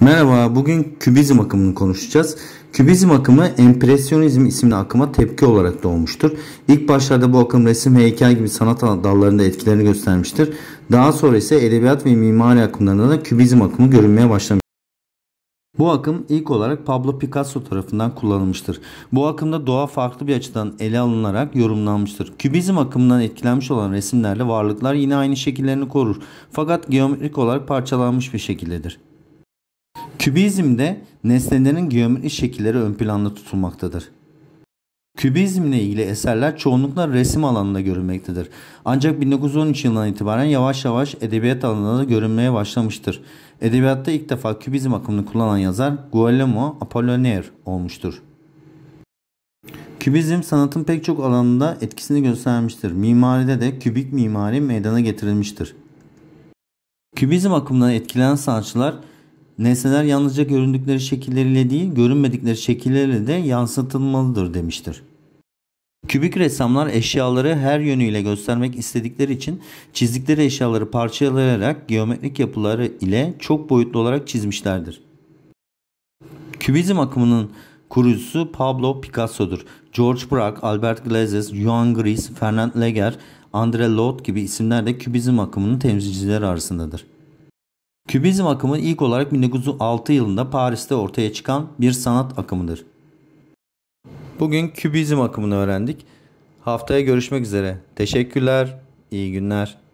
Merhaba, bugün kübizm akımını konuşacağız. Kübizm akımı empresyonizm isimli akıma tepki olarak doğmuştur. İlk başlarda bu akım resim, ve heykel gibi sanat dallarında etkilerini göstermiştir. Daha sonra ise edebiyat ve mimari akımlarında da kübizm akımı görünmeye başlamıştır. Bu akım ilk olarak Pablo Picasso tarafından kullanılmıştır. Bu akımda doğa farklı bir açıdan ele alınarak yorumlanmıştır. Kübizm akımından etkilenmiş olan resimlerle varlıklar yine aynı şekillerini korur. Fakat geometrik olarak parçalanmış bir şekildedir. Kübizmde nesnelerin geometrik şekilleri ön planda tutulmaktadır. Kübizmle ilgili eserler çoğunlukla resim alanında görülmektedir. Ancak 1913 yılından itibaren yavaş yavaş edebiyat alanında da görünmeye başlamıştır. Edebiyatta ilk defa kübizm akımını kullanan yazar Guillermo Apollinaire olmuştur. Kübizm sanatın pek çok alanında etkisini göstermiştir. Mimaride de kübik mimari meydana getirilmiştir. Kübizm akımından etkilenen sanatçılar Nesneler yalnızca göründükleri şekilleriyle değil, görünmedikleri şekilleriyle de yansıtılmalıdır demiştir. Kübik ressamlar eşyaları her yönüyle göstermek istedikleri için çizdikleri eşyaları parçalayarak geometrik yapıları ile çok boyutlu olarak çizmişlerdir. Kübizm akımının kurucusu Pablo Picasso'dur. George Braque, Albert Glazes, Joan Gris, Fernand Leger, André Lord gibi isimler de kübizm akımının temsilcileri arasındadır. Kübizm akımı ilk olarak 1906 yılında Paris'te ortaya çıkan bir sanat akımıdır. Bugün kübizm akımını öğrendik. Haftaya görüşmek üzere. Teşekkürler, İyi günler.